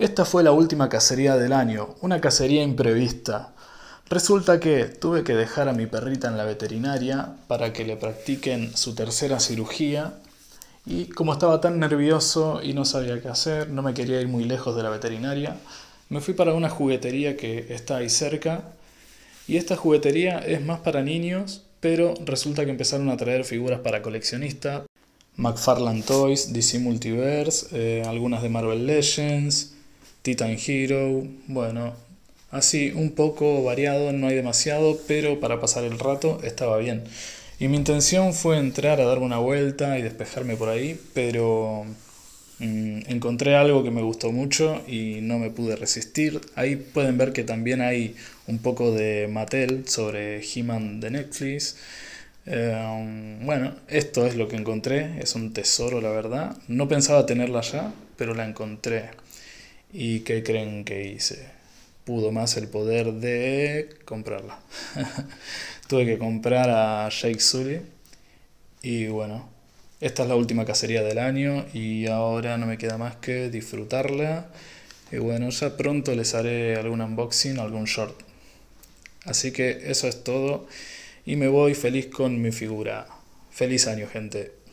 Esta fue la última cacería del año, una cacería imprevista. Resulta que tuve que dejar a mi perrita en la veterinaria para que le practiquen su tercera cirugía y como estaba tan nervioso y no sabía qué hacer, no me quería ir muy lejos de la veterinaria, me fui para una juguetería que está ahí cerca y esta juguetería es más para niños, pero resulta que empezaron a traer figuras para coleccionistas, McFarland Toys, DC Multiverse, eh, algunas de Marvel Legends, Titan Hero, bueno, así un poco variado, no hay demasiado, pero para pasar el rato estaba bien. Y mi intención fue entrar a darme una vuelta y despejarme por ahí, pero mm, encontré algo que me gustó mucho y no me pude resistir. Ahí pueden ver que también hay un poco de Mattel sobre He-Man de Netflix. Em, bueno, esto es lo que encontré, es un tesoro la verdad. No pensaba tenerla ya, pero la encontré. ¿Y qué creen que hice? Pudo más el poder de comprarla. Tuve que comprar a Jake Sully. Y bueno, esta es la última cacería del año y ahora no me queda más que disfrutarla. Y bueno, ya pronto les haré algún unboxing, algún short. Así que eso es todo y me voy feliz con mi figura. Feliz año, gente.